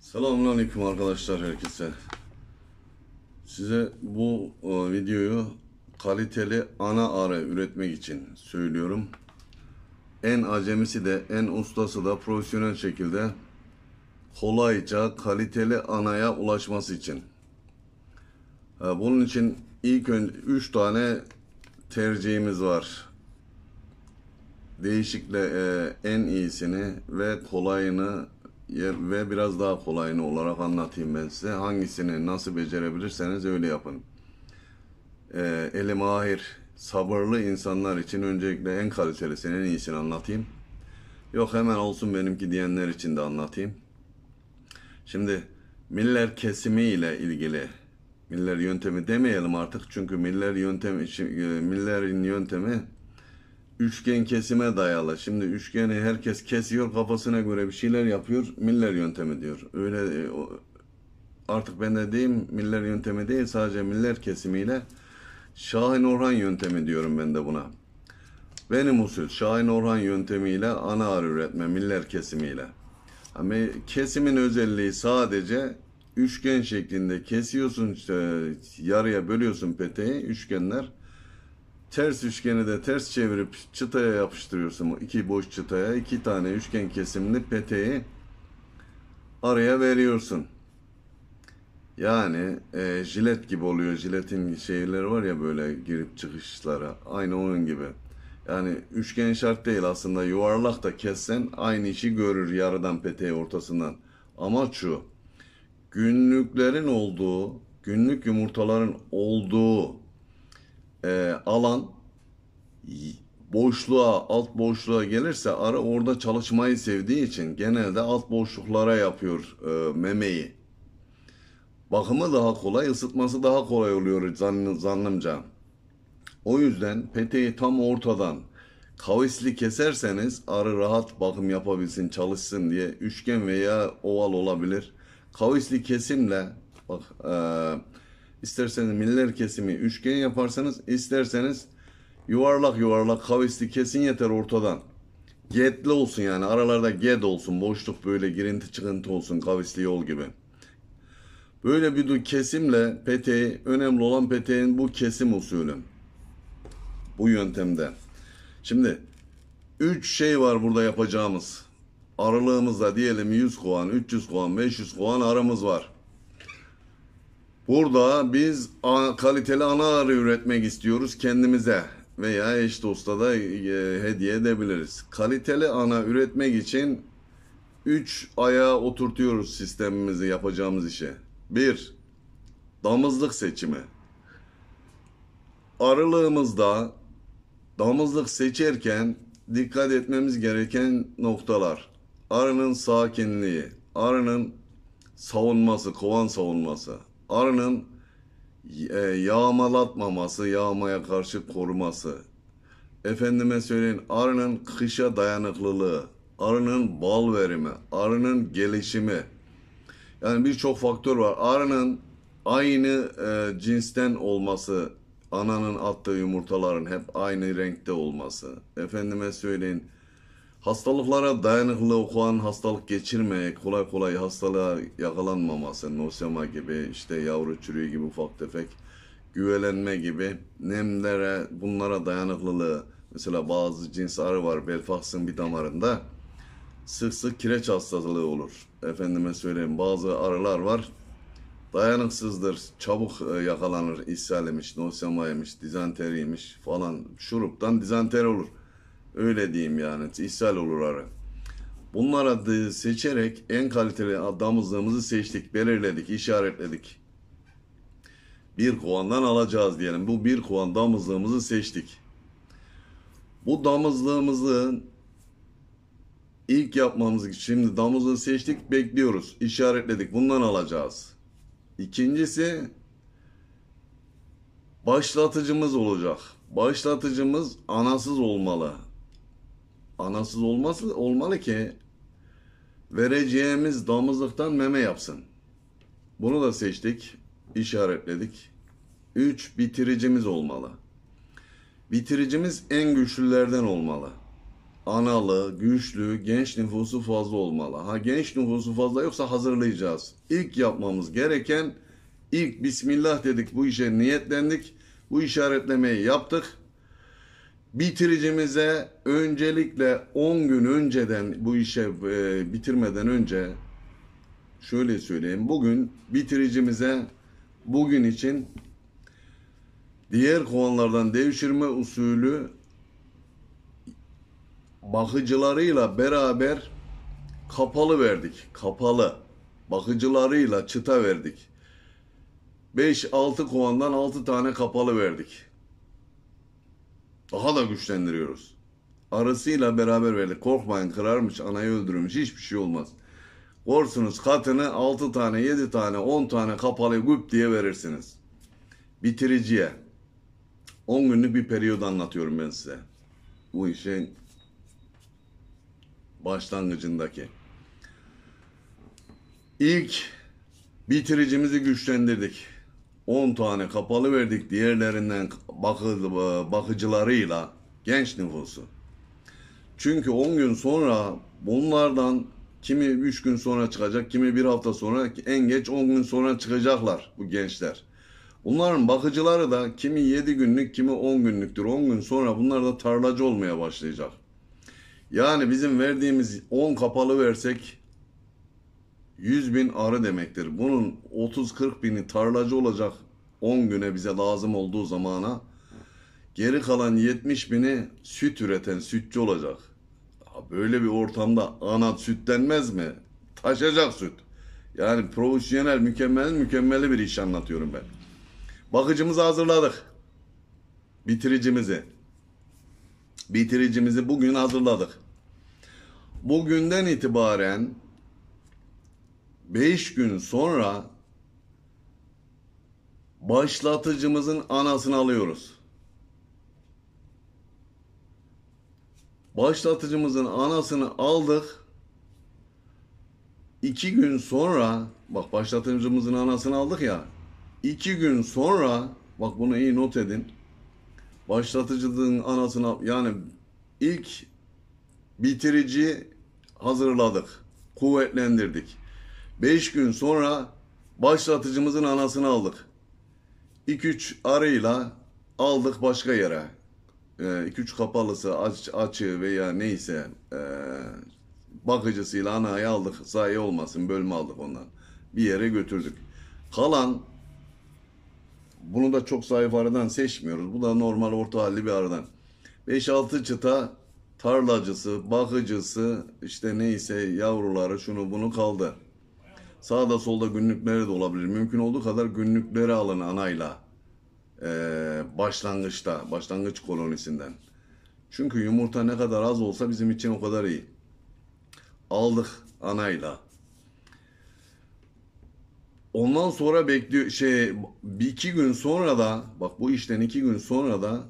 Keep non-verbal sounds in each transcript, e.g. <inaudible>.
Selamünaleyküm arkadaşlar herkese. Size bu e, videoyu kaliteli ana arı üretmek için söylüyorum. En acemisi de en ustası da profesyonel şekilde kolayca kaliteli anaya ulaşması için. E, bunun için ilk önce 3 tane tercihimiz var. Değişikle e, en iyisini ve kolayını ve biraz daha kolayını olarak anlatayım ben size. Hangisini nasıl becerebilirseniz öyle yapın. Ee, eli mahir, sabırlı insanlar için öncelikle en kalitelisini, en iyisini anlatayım. Yok hemen olsun benimki diyenler için de anlatayım. Şimdi miller kesimi ile ilgili miller yöntemi demeyelim artık çünkü miller yöntemi e, millerin yöntemi üçgen kesime dayalı. Şimdi üçgeni herkes kesiyor kafasına göre bir şeyler yapıyor. Miller yöntemi diyor. Öyle e, artık ben de diyeyim Miller yöntemi değil sadece Miller kesimiyle Şahin Orhan yöntemi diyorum ben de buna. Benim usul Şahin Orhan yöntemiyle ana ağır üretme Miller kesimiyle. Ama kesimin özelliği sadece üçgen şeklinde kesiyorsun işte yarıya bölüyorsun peteği üçgenler ters üçgeni de ters çevirip çıtaya yapıştırıyorsun. iki boş çıtaya iki tane üçgen kesimli peteği araya veriyorsun. Yani e, jilet gibi oluyor. Jiletin şeyleri var ya böyle girip çıkışlara. Aynı onun gibi. Yani üçgen şart değil aslında yuvarlak da kessen aynı işi görür yarıdan peteği ortasından. Amaç şu. Günlüklerin olduğu, günlük yumurtaların olduğu e, alan boşluğa, alt boşluğa gelirse arı orada çalışmayı sevdiği için genelde alt boşluklara yapıyor e, memeyi. Bakımı daha kolay, ısıtması daha kolay oluyor zann zannımca. O yüzden peteği tam ortadan kavisli keserseniz arı rahat bakım yapabilsin, çalışsın diye üçgen veya oval olabilir. Kavisli kesimle bak e, isterseniz miller kesimi üçgen yaparsanız isterseniz yuvarlak yuvarlak kavisli kesin yeter ortadan. Getli olsun yani aralarda get olsun boşluk böyle girinti çıkıntı olsun kavisli yol gibi. Böyle bir kesimle peteği önemli olan peteğin bu kesim usulü. Bu yöntemde. Şimdi 3 şey var burada yapacağımız. Aralığımızda diyelim 100 kovan, 300 kovan, 500 kovan aramız var. Burada biz kaliteli ana arı üretmek istiyoruz kendimize veya eş dosta da e, hediye edebiliriz. Kaliteli ana üretmek için 3 ayağa oturtuyoruz sistemimizi yapacağımız işe. 1. Damızlık seçimi. Arılığımızda damızlık seçerken dikkat etmemiz gereken noktalar. Arının sakinliği, arının savunması, kovan savunması, arının e, yağmalatmaması, yağmaya karşı koruması. Efendime söyleyin arının kışa dayanıklılığı, arının bal verimi, arının gelişimi. Yani birçok faktör var. Arının aynı e, cinsten olması, ananın attığı yumurtaların hep aynı renkte olması. Efendime söyleyin Hastalıklara dayanıklı olan hastalık geçirmeyip kolay kolay hastalığa yakalanmaması, nosema gibi, işte yavru çürüğü gibi ufak tefek güvelenme gibi nemlere, bunlara dayanıklılığı, mesela bazı cins arı var Belfast'ın bir damarında sık sık kireç hastalığı olur. Efendime söyleyeyim bazı arılar var dayanıksızdır, çabuk e, yakalanır, ishal imiş, nosemaymış, dizanteriymiş falan şuruptan dizanteri olur. Öyle diyeyim yani. olur İshal Bunlar adı seçerek en kaliteli damızlığımızı seçtik, belirledik, işaretledik. Bir kovandan alacağız diyelim. Bu bir kovan damızlığımızı seçtik. Bu damızlığımızın ilk yapmamız için şimdi damızlığı seçtik, bekliyoruz, işaretledik. Bundan alacağız. İkincisi başlatıcımız olacak. Başlatıcımız anasız olmalı. Anasız olması olmalı ki vereceğimiz damızlıktan meme yapsın. Bunu da seçtik, işaretledik. Üç bitiricimiz olmalı. Bitiricimiz en güçlülerden olmalı. Analı, güçlü, genç nüfusu fazla olmalı. Ha genç nüfusu fazla yoksa hazırlayacağız. İlk yapmamız gereken ilk Bismillah dedik bu işe niyetlendik. Bu işaretlemeyi yaptık bitiricimize öncelikle 10 gün önceden bu işe e, bitirmeden önce şöyle söyleyeyim. Bugün bitiricimize bugün için diğer kovanlardan devşirme usulü bakıcılarıyla beraber kapalı verdik. Kapalı. Bakıcılarıyla çıta verdik. 5-6 kovandan 6 tane kapalı verdik. Daha da güçlendiriyoruz. Arısıyla beraber verdi. Korkmayın kırarmış, anayı öldürmüş. Hiçbir şey olmaz. Korsunuz katını 6 tane, 7 tane, 10 tane kapalı güp diye verirsiniz. Bitiriciye. 10 günlük bir periyod anlatıyorum ben size. Bu işin başlangıcındaki. İlk bitiricimizi güçlendirdik. 10 tane kapalı verdik diğerlerinden bakı, bakıcılarıyla genç nüfusu. Çünkü 10 gün sonra bunlardan kimi 3 gün sonra çıkacak, kimi 1 hafta sonra en geç 10 gün sonra çıkacaklar bu gençler. Bunların bakıcıları da kimi 7 günlük, kimi 10 günlüktür. 10 gün sonra bunlar da tarlacı olmaya başlayacak. Yani bizim verdiğimiz 10 kapalı versek 100 bin arı demektir. Bunun 30-40 bini tarlacı olacak 10 güne bize lazım olduğu zamana geri kalan 70 bini süt üreten sütçü olacak. Böyle bir ortamda ana sütlenmez mi? Taşacak süt. Yani profesyonel, mükemmel, mükemmeli bir iş anlatıyorum ben. Bakıcımızı hazırladık. Bitiricimizi. Bitiricimizi bugün hazırladık. Bugünden itibaren 5 gün sonra başlatıcımızın anasını alıyoruz. Başlatıcımızın anasını aldık. 2 gün sonra bak başlatıcımızın anasını aldık ya. 2 gün sonra bak bunu iyi not edin. Başlatıcının anasını yani ilk bitirici hazırladık. Kuvvetlendirdik. 5 gün sonra başlatıcımızın anasını aldık. 2-3 arıyla aldık başka yere. 2-3 ee, kapalısı aç, açı veya neyse e, bakıcısıyla anayı aldık. Zayi olmasın bölme aldık ondan. Bir yere götürdük. Kalan bunu da çok zayıf aradan seçmiyoruz. Bu da normal orta halli bir aradan. 5-6 çıta tarlacısı, bakıcısı işte neyse yavruları şunu bunu kaldı. Sağda solda günlükleri de olabilir. Mümkün olduğu kadar günlükleri alın anayla. Ee, başlangıçta, başlangıç kolonisinden. Çünkü yumurta ne kadar az olsa bizim için o kadar iyi. Aldık anayla. Ondan sonra bekliyor şey bir iki gün sonra da bak bu işten iki gün sonra da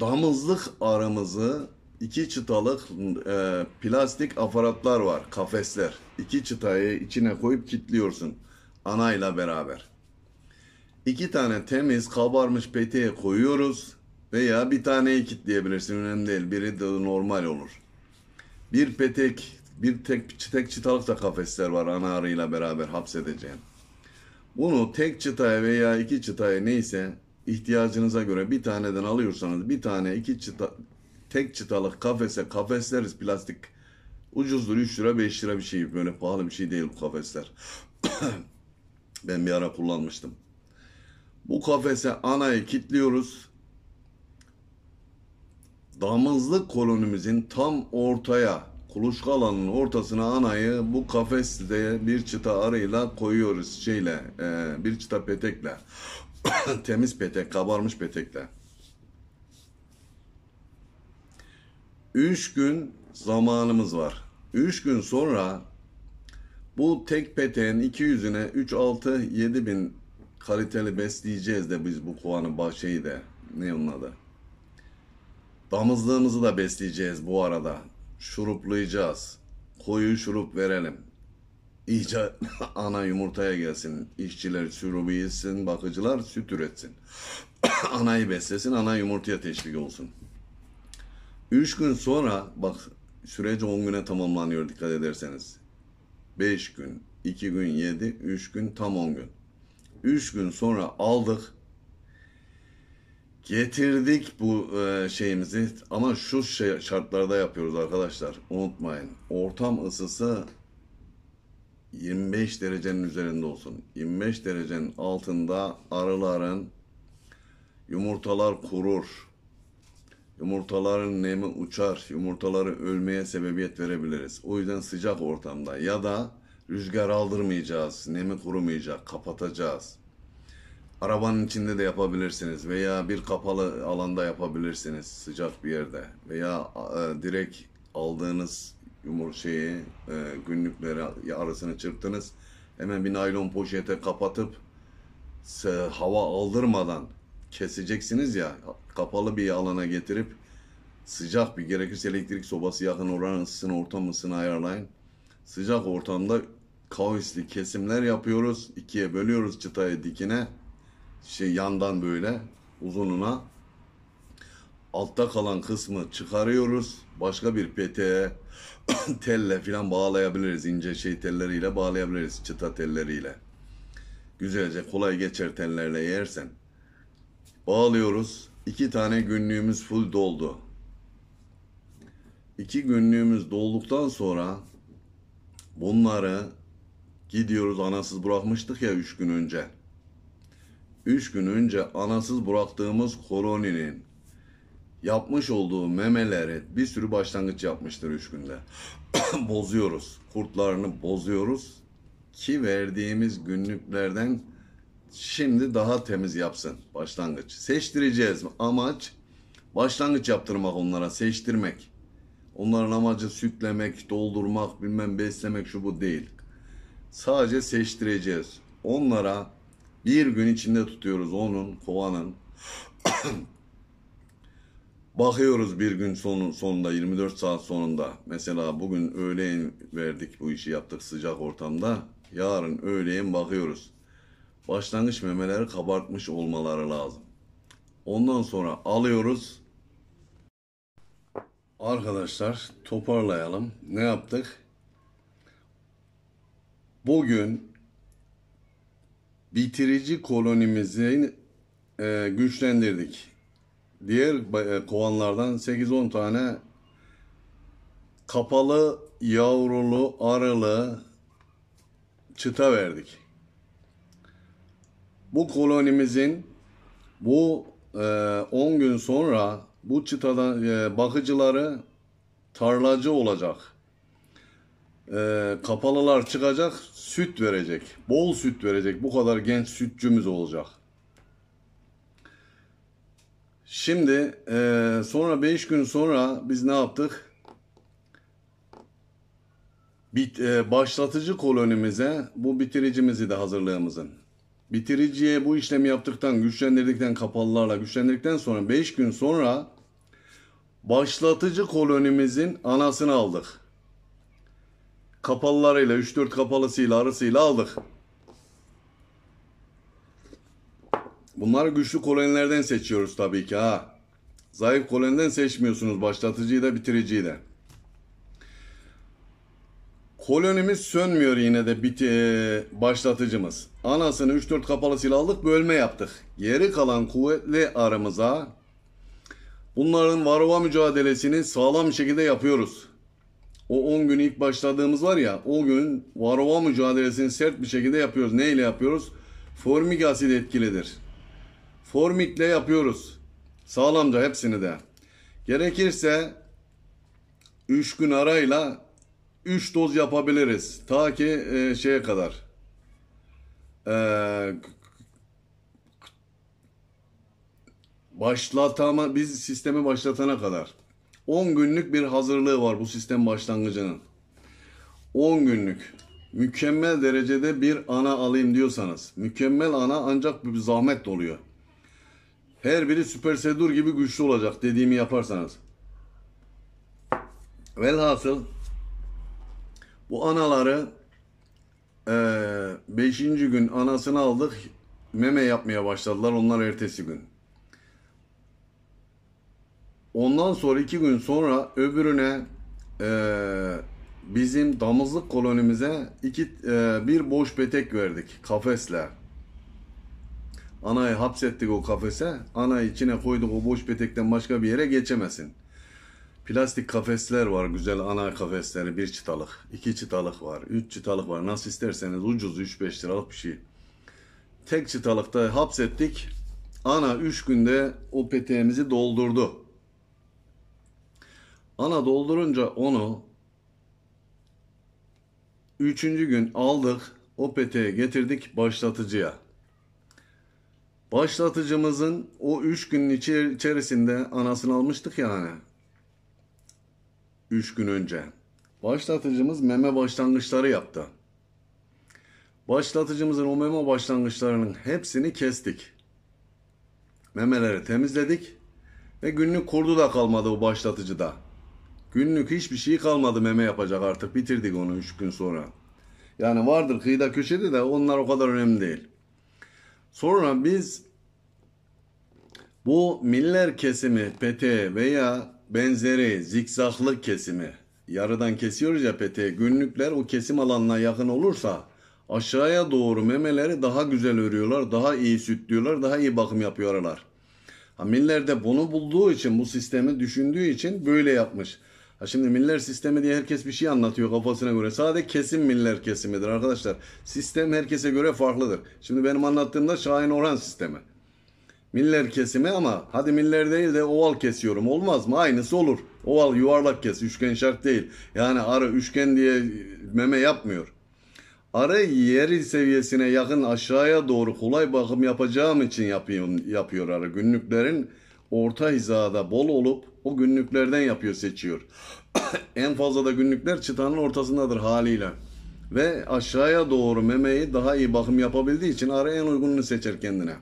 damızlık aramızı iki çıtalık e, plastik aparatlar var, kafesler. İki çıtayı içine koyup kilitliyorsun anayla beraber. İki tane temiz kabarmış peteğe koyuyoruz veya bir taneyi kilitleyebilirsin önemli değil. Biri de normal olur. Bir petek, bir tek, tek çıtalık da kafesler var ana arıyla beraber hapsedeceğin. Bunu tek çıtaya veya iki çıtaya neyse ihtiyacınıza göre bir taneden alıyorsanız bir tane iki çıta, tek çıtalık kafese kafesleriz plastik. Ucuzdur 3 lira 5 lira bir şey böyle pahalı bir şey değil bu kafesler. <coughs> ben bir ara kullanmıştım. Bu kafese anayı kilitliyoruz. Damızlık kolonimizin tam ortaya kuluçka alanının ortasına anayı bu kafeste bir çıta arıyla koyuyoruz şeyle e, bir çıta petekle <coughs> temiz petek kabarmış petekle. Üç gün zamanımız var. Üç gün sonra bu tek peteğin iki yüzüne 3, 6, 7 bin kaliteli besleyeceğiz de biz bu kovanı bahçeyi de ne onun adı. Damızlığımızı da besleyeceğiz bu arada. Şuruplayacağız. Koyu şurup verelim. İyice <laughs> ana yumurtaya gelsin. İşçiler şurubu yesin, bakıcılar süt üretsin. <coughs> Anayı beslesin, ana yumurtaya teşvik olsun. 3 gün sonra bak süreç 10 güne tamamlanıyor dikkat ederseniz. 5 gün, 2 gün 7, 3 gün tam 10 gün. 3 gün sonra aldık. Getirdik bu e, şeyimizi ama şu şey, şartlarda yapıyoruz arkadaşlar. Unutmayın. Ortam ısısı 25 derecenin üzerinde olsun. 25 derecenin altında arıların yumurtalar kurur. Yumurtaların nemi uçar, yumurtaları ölmeye sebebiyet verebiliriz. O yüzden sıcak ortamda ya da rüzgar aldırmayacağız, nemi kurumayacak, kapatacağız. Arabanın içinde de yapabilirsiniz veya bir kapalı alanda yapabilirsiniz sıcak bir yerde veya e, direkt aldığınız yumurçayı şeyi e, günlükleri arasını çırptınız. Hemen bir naylon poşete kapatıp hava aldırmadan keseceksiniz ya kapalı bir alana getirip sıcak bir gerekirse elektrik sobası yakın oranın ısısını ortam ısını ayarlayın. Sıcak ortamda kavisli kesimler yapıyoruz. ikiye bölüyoruz çıtayı dikine. Şey yandan böyle uzununa. Altta kalan kısmı çıkarıyoruz. Başka bir peteğe <coughs> telle falan bağlayabiliriz. ince şey telleriyle bağlayabiliriz çıta telleriyle. Güzelce kolay geçer tellerle yersen. Bağlıyoruz. İki tane günlüğümüz full doldu. İki günlüğümüz dolduktan sonra bunları gidiyoruz anasız bırakmıştık ya üç gün önce. Üç gün önce anasız bıraktığımız koloninin yapmış olduğu memeleri bir sürü başlangıç yapmıştır üç günde. <clears throat> bozuyoruz. Kurtlarını bozuyoruz ki verdiğimiz günlüklerden şimdi daha temiz yapsın başlangıç. Seçtireceğiz. Amaç başlangıç yaptırmak onlara, seçtirmek. Onların amacı sütlemek, doldurmak, bilmem beslemek şu bu değil. Sadece seçtireceğiz. Onlara bir gün içinde tutuyoruz onun, kovanın. <coughs> Bakıyoruz bir gün sonu, sonunda 24 saat sonunda. Mesela bugün öğleyin verdik bu işi yaptık sıcak ortamda. Yarın öğleyin bakıyoruz başlangıç memeleri kabartmış olmaları lazım. Ondan sonra alıyoruz. Arkadaşlar toparlayalım. Ne yaptık? Bugün bitirici kolonimizi e, güçlendirdik. Diğer e, kovanlardan 8-10 tane kapalı, yavrulu, arılı çıta verdik bu kolonimizin bu 10 e, gün sonra bu çıtadan e, bakıcıları tarlacı olacak. E, kapalılar çıkacak, süt verecek. Bol süt verecek. Bu kadar genç sütçümüz olacak. Şimdi e, sonra 5 gün sonra biz ne yaptık? Bit, e, başlatıcı kolonimize bu bitiricimizi de hazırlığımızın. Bitiriciye bu işlemi yaptıktan, güçlendirdikten kapalılarla güçlendirdikten sonra 5 gün sonra başlatıcı kolonimizin anasını aldık. Kapalılarıyla 3-4 kapalısıyla arısıyla aldık. Bunları güçlü kolonilerden seçiyoruz tabii ki ha. Zayıf koloniden seçmiyorsunuz başlatıcıyı da bitiriciyi de. Kolonimiz sönmüyor yine de bit e, başlatıcımız. Anasını 3-4 kapalı silahlık bölme yaptık. Geri kalan kuvvetli aramıza bunların varova mücadelesini sağlam bir şekilde yapıyoruz. O 10 gün ilk başladığımız var ya o gün varova mücadelesini sert bir şekilde yapıyoruz. Ne ile yapıyoruz? Formik asit etkilidir. Formikle yapıyoruz. Sağlamca hepsini de. Gerekirse 3 gün arayla 3 doz yapabiliriz. Ta ki e, şeye kadar. E, başlatama biz sistemi başlatana kadar 10 günlük bir hazırlığı var bu sistem başlangıcının. 10 günlük mükemmel derecede bir ana alayım diyorsanız mükemmel ana ancak bir zahmet doluyor. Her biri süper sedur gibi güçlü olacak dediğimi yaparsanız. Velhasıl bu anaları e, beşinci gün anasını aldık meme yapmaya başladılar onlar ertesi gün. Ondan sonra iki gün sonra öbürüne e, bizim damızlık kolonimize iki, e, bir boş petek verdik kafesle. Anayı hapsettik o kafese. Ana içine koyduk o boş petekten başka bir yere geçemesin. Plastik kafesler var, güzel ana kafesleri bir çıtalık, iki çıtalık var, üç çıtalık var. Nasıl isterseniz ucuz 3-5 liralık bir şey. Tek çıtalıkta hapsettik. Ana 3 günde o peteğimizi doldurdu. Ana doldurunca onu üçüncü gün aldık o peteğe getirdik başlatıcıya. Başlatıcımızın o üç günün içerisinde anasını almıştık yani. 3 gün önce. Başlatıcımız meme başlangıçları yaptı. Başlatıcımızın o meme başlangıçlarının hepsini kestik. Memeleri temizledik ve günlük kurdu da kalmadı o başlatıcıda. Günlük hiçbir şey kalmadı meme yapacak artık bitirdik onu 3 gün sonra. Yani vardır kıyıda köşede de onlar o kadar önemli değil. Sonra biz bu miller kesimi pete veya benzeri zikzaklı kesimi yarıdan kesiyoruz ya peteği günlükler o kesim alanına yakın olursa aşağıya doğru memeleri daha güzel örüyorlar, daha iyi sütlüyorlar, daha iyi bakım yapıyorlar. Ha, Miller de bunu bulduğu için, bu sistemi düşündüğü için böyle yapmış. Ha şimdi Miller sistemi diye herkes bir şey anlatıyor kafasına göre. Sadece kesim Miller kesimidir arkadaşlar. Sistem herkese göre farklıdır. Şimdi benim anlattığımda Şahin Orhan sistemi. Miller kesimi ama hadi miller değil de oval kesiyorum olmaz mı? Aynısı olur. Oval yuvarlak kes üçgen şart değil. Yani arı üçgen diye meme yapmıyor. Arı yeri seviyesine yakın aşağıya doğru kolay bakım yapacağım için yapayım, yapıyor arı. Günlüklerin orta hizada bol olup o günlüklerden yapıyor seçiyor. <coughs> en fazla da günlükler çıtanın ortasındadır haliyle. Ve aşağıya doğru memeyi daha iyi bakım yapabildiği için arı en uygununu seçer kendine.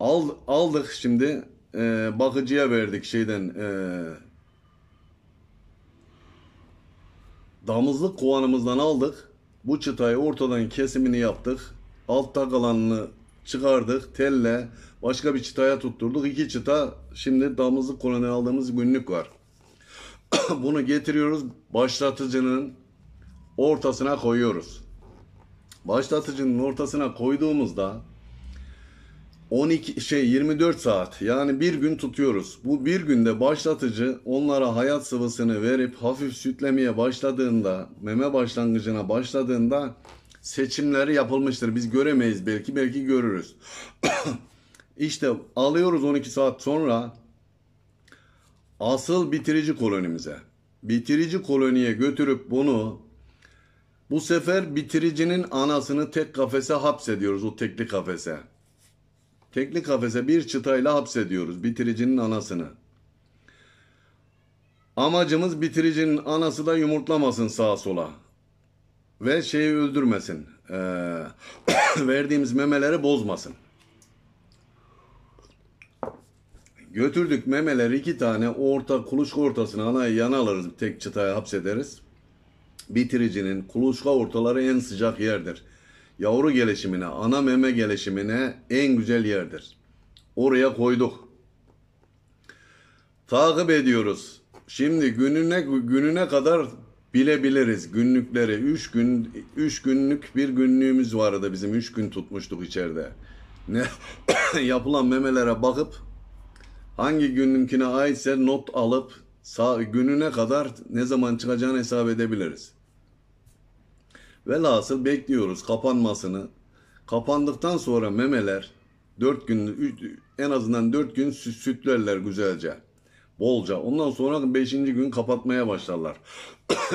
Al, aldık şimdi e, bakıcıya verdik şeyden e, damızlık kovanımızdan aldık. Bu çıtayı ortadan kesimini yaptık. Altta kalanını çıkardık telle başka bir çıtaya tutturduk. iki çıta şimdi damızlık kovanı aldığımız günlük var. <coughs> Bunu getiriyoruz başlatıcının ortasına koyuyoruz. Başlatıcının ortasına koyduğumuzda 12 şey 24 saat yani bir gün tutuyoruz. Bu bir günde başlatıcı onlara hayat sıvısını verip hafif sütlemeye başladığında meme başlangıcına başladığında seçimleri yapılmıştır. Biz göremeyiz belki belki görürüz. <coughs> İşte alıyoruz 12 saat sonra asıl bitirici kolonimize. Bitirici koloniye götürüp bunu bu sefer bitiricinin anasını tek kafese hapsediyoruz o tekli kafese. Teknik kafese bir çıtayla hapsediyoruz bitiricinin anasını. Amacımız bitiricinin anası da yumurtlamasın sağa sola. Ve şeyi öldürmesin. Ee, <coughs> verdiğimiz memeleri bozmasın. Götürdük memeleri iki tane orta kuluçka ortasına anayı yana alırız tek çıtaya hapsederiz. Bitiricinin kuluçka ortaları en sıcak yerdir yavru gelişimine, ana meme gelişimine en güzel yerdir. Oraya koyduk. Takip ediyoruz. Şimdi gününe gününe kadar bilebiliriz günlükleri. 3 gün 3 günlük bir günlüğümüz vardı bizim 3 gün tutmuştuk içeride. Ne <coughs> yapılan memelere bakıp hangi gününkine aitse not alıp sağ, gününe kadar ne zaman çıkacağını hesap edebiliriz. Velhasıl bekliyoruz kapanmasını. Kapandıktan sonra memeler 4 gün en azından 4 gün süt, sütlerler güzelce. Bolca. Ondan sonra 5. gün kapatmaya başlarlar.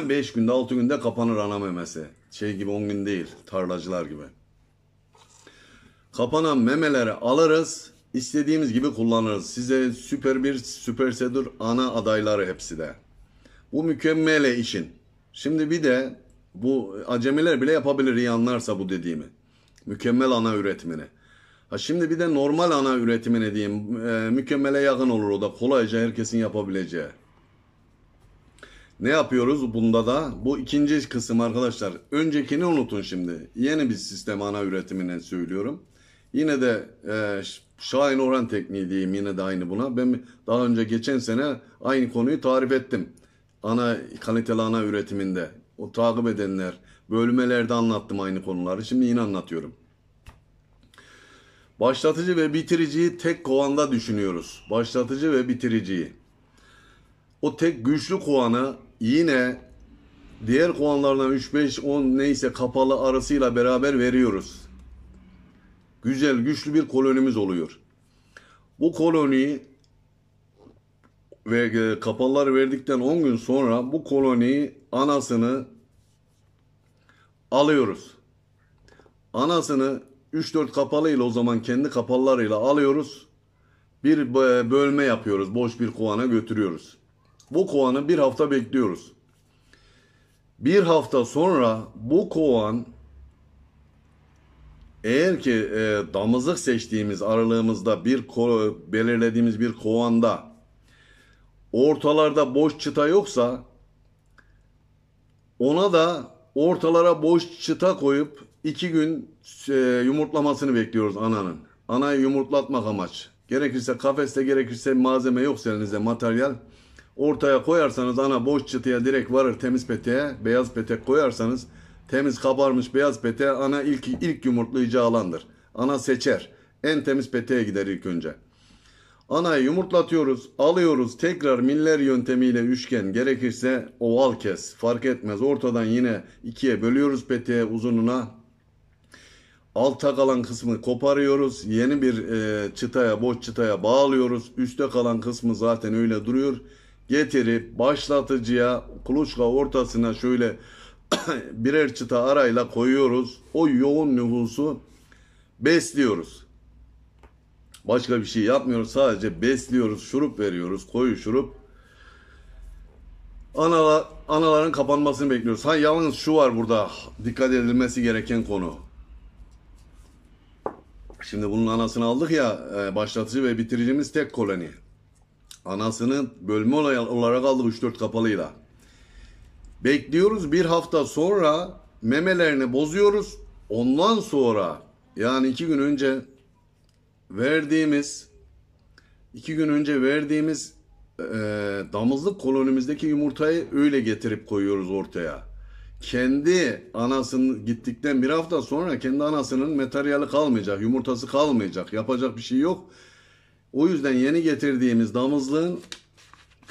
5 <clears throat> günde 6 günde kapanır ana memesi. Şey gibi 10 gün değil. Tarlacılar gibi. Kapanan memeleri alırız. İstediğimiz gibi kullanırız. Size süper bir süper sedur ana adayları hepsi de. Bu mükemmele işin. Şimdi bir de bu acemiler bile yapabilir iyi anlarsa bu dediğimi. Mükemmel ana üretimini. Ha şimdi bir de normal ana üretimini diyeyim. E, mükemmele yakın olur o da kolayca herkesin yapabileceği. Ne yapıyoruz bunda da? Bu ikinci kısım arkadaşlar. Öncekini unutun şimdi. Yeni bir sistem ana üretimine söylüyorum. Yine de e, Şahin oran tekniği diyeyim yine de aynı buna. Ben daha önce geçen sene aynı konuyu tarif ettim. Ana kaliteli ana üretiminde o takip edenler, bölmelerde anlattım aynı konuları. Şimdi yine anlatıyorum. Başlatıcı ve bitiriciyi tek kovanda düşünüyoruz. Başlatıcı ve bitiriciyi. O tek güçlü kovanı yine diğer kovanlardan 3, 5, 10 neyse kapalı arasıyla beraber veriyoruz. Güzel, güçlü bir kolonimiz oluyor. Bu koloniyi ve e, kapalılar verdikten 10 gün sonra bu koloniyi anasını alıyoruz. Anasını 3-4 kapalıyla o zaman kendi kapalılarıyla alıyoruz. Bir bölme yapıyoruz. Boş bir kovana götürüyoruz. Bu kovanı bir hafta bekliyoruz. Bir hafta sonra bu kovan eğer ki e, damızlık seçtiğimiz aralığımızda bir ko- belirlediğimiz bir kovanda ortalarda boş çıta yoksa ona da ortalara boş çıta koyup iki gün e, yumurtlamasını bekliyoruz ananın. Anayı yumurtlatmak amaç. Gerekirse kafeste gerekirse malzeme yoksa elinizde materyal. Ortaya koyarsanız ana boş çıtıya direkt varır temiz peteğe. Beyaz petek koyarsanız temiz kabarmış beyaz peteğe ana ilk, ilk yumurtlayacağı alandır. Ana seçer. En temiz peteğe gider ilk önce. Anayı yumurtlatıyoruz, alıyoruz tekrar miller yöntemiyle üçgen gerekirse oval kes. Fark etmez ortadan yine ikiye bölüyoruz peteğe uzununa. Altta kalan kısmı koparıyoruz. Yeni bir e, çıtaya, boş çıtaya bağlıyoruz. Üste kalan kısmı zaten öyle duruyor. Getirip başlatıcıya, kuluçka ortasına şöyle <coughs> birer çıta arayla koyuyoruz. O yoğun nüfusu besliyoruz. Başka bir şey yapmıyoruz. Sadece besliyoruz, şurup veriyoruz, koyu şurup. Analar, anaların kapanmasını bekliyoruz. Ha yalnız şu var burada dikkat edilmesi gereken konu. Şimdi bunun anasını aldık ya e, başlatıcı ve bitiricimiz tek koloni. Anasını bölme olarak aldık 3-4 kapalıyla. Bekliyoruz bir hafta sonra memelerini bozuyoruz. Ondan sonra yani iki gün önce verdiğimiz iki gün önce verdiğimiz e, damızlık kolonimizdeki yumurtayı öyle getirip koyuyoruz ortaya. Kendi anasının gittikten bir hafta sonra kendi anasının materyali kalmayacak, yumurtası kalmayacak. Yapacak bir şey yok. O yüzden yeni getirdiğimiz damızlığın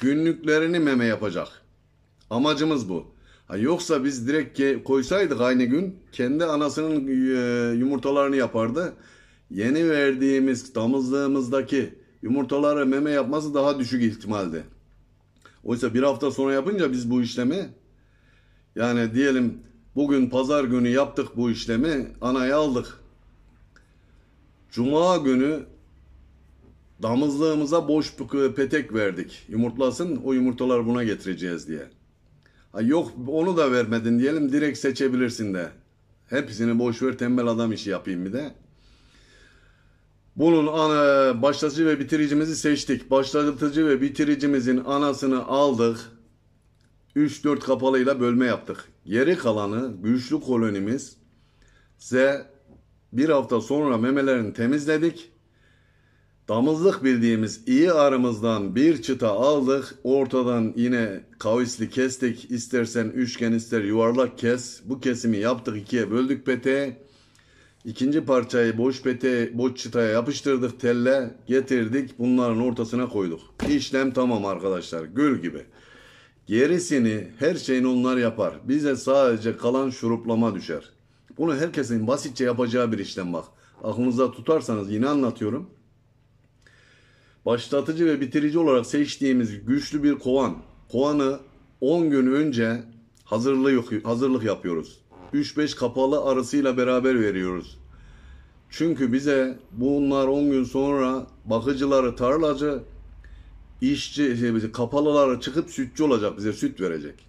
günlüklerini meme yapacak. Amacımız bu. Ha, yoksa biz direkt koysaydık aynı gün kendi anasının e, yumurtalarını yapardı yeni verdiğimiz damızlığımızdaki yumurtaları meme yapması daha düşük ihtimaldi. Oysa bir hafta sonra yapınca biz bu işlemi yani diyelim bugün pazar günü yaptık bu işlemi anaya aldık. Cuma günü damızlığımıza boş petek verdik. Yumurtlasın o yumurtalar buna getireceğiz diye. Ha yok onu da vermedin diyelim direkt seçebilirsin de. Hepsini boş ver tembel adam işi yapayım bir de. Bunun ana, başlatıcı ve bitiricimizi seçtik. Başlatıcı ve bitiricimizin anasını aldık. 3-4 kapalıyla bölme yaptık. Geri kalanı güçlü kolonimiz Z bir hafta sonra memelerini temizledik. Damızlık bildiğimiz iyi arımızdan bir çıta aldık. Ortadan yine kavisli kestik. İstersen üçgen ister yuvarlak kes. Bu kesimi yaptık ikiye böldük peteğe. İkinci parçayı boş pete, boş çıtaya yapıştırdık telle, getirdik bunların ortasına koyduk. İşlem tamam arkadaşlar, gül gibi. Gerisini her şeyin onlar yapar. Bize sadece kalan şuruplama düşer. Bunu herkesin basitçe yapacağı bir işlem bak. Aklınıza tutarsanız yine anlatıyorum. Başlatıcı ve bitirici olarak seçtiğimiz güçlü bir kovan. Kovanı 10 gün önce hazırlık, hazırlık yapıyoruz. 3-5 kapalı arasıyla beraber veriyoruz. Çünkü bize bunlar 10 gün sonra bakıcıları tarlacı, işçi, şey, kapalıları çıkıp sütçü olacak bize süt verecek.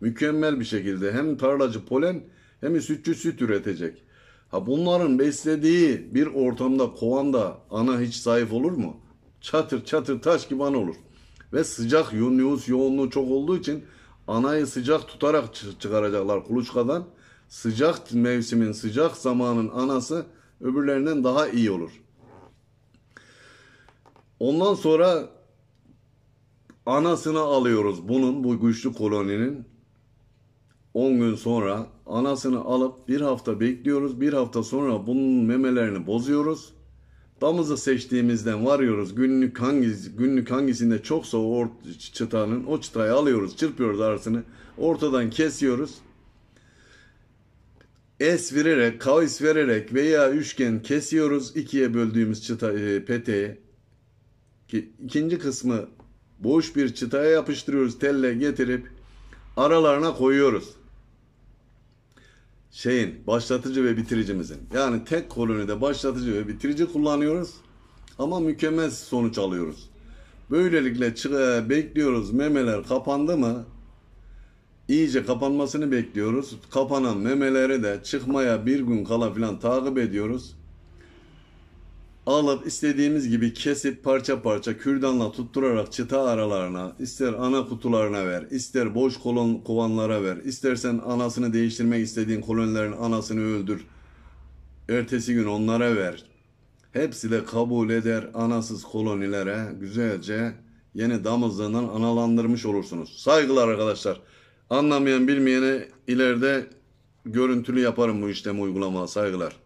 Mükemmel bir şekilde hem tarlacı polen hem sütçü süt üretecek. Ha bunların beslediği bir ortamda kovanda ana hiç zayıf olur mu? Çatır çatır taş gibi ana olur. Ve sıcak nüfus yoğunluğu çok olduğu için anayı sıcak tutarak çıkaracaklar kuluçkadan sıcak mevsimin, sıcak zamanın anası öbürlerinden daha iyi olur. Ondan sonra anasını alıyoruz bunun, bu güçlü koloninin. 10 gün sonra anasını alıp bir hafta bekliyoruz. Bir hafta sonra bunun memelerini bozuyoruz. Damızı seçtiğimizden varıyoruz. Günlük hangisi, günlük hangisinde çoksa o çıtanın o çıtayı alıyoruz, çırpıyoruz arasını. Ortadan kesiyoruz es vererek, kavis vererek veya üçgen kesiyoruz. ikiye böldüğümüz çıta, e, peteği. Ki, ikinci kısmı boş bir çıtaya yapıştırıyoruz. Telle getirip aralarına koyuyoruz. Şeyin, başlatıcı ve bitiricimizin. Yani tek kolonide başlatıcı ve bitirici kullanıyoruz. Ama mükemmel sonuç alıyoruz. Böylelikle bekliyoruz memeler kapandı mı iyice kapanmasını bekliyoruz. Kapanan memeleri de çıkmaya bir gün kala filan takip ediyoruz. Alıp istediğimiz gibi kesip parça parça kürdanla tutturarak çıta aralarına, ister ana kutularına ver, ister boş kolon kovanlara ver, istersen anasını değiştirmek istediğin kolonilerin anasını öldür. Ertesi gün onlara ver. Hepsi de kabul eder anasız kolonilere güzelce yeni damızlığından analandırmış olursunuz. Saygılar arkadaşlar. Anlamayan bilmeyene ileride görüntülü yaparım bu işlemi uygulama. Saygılar.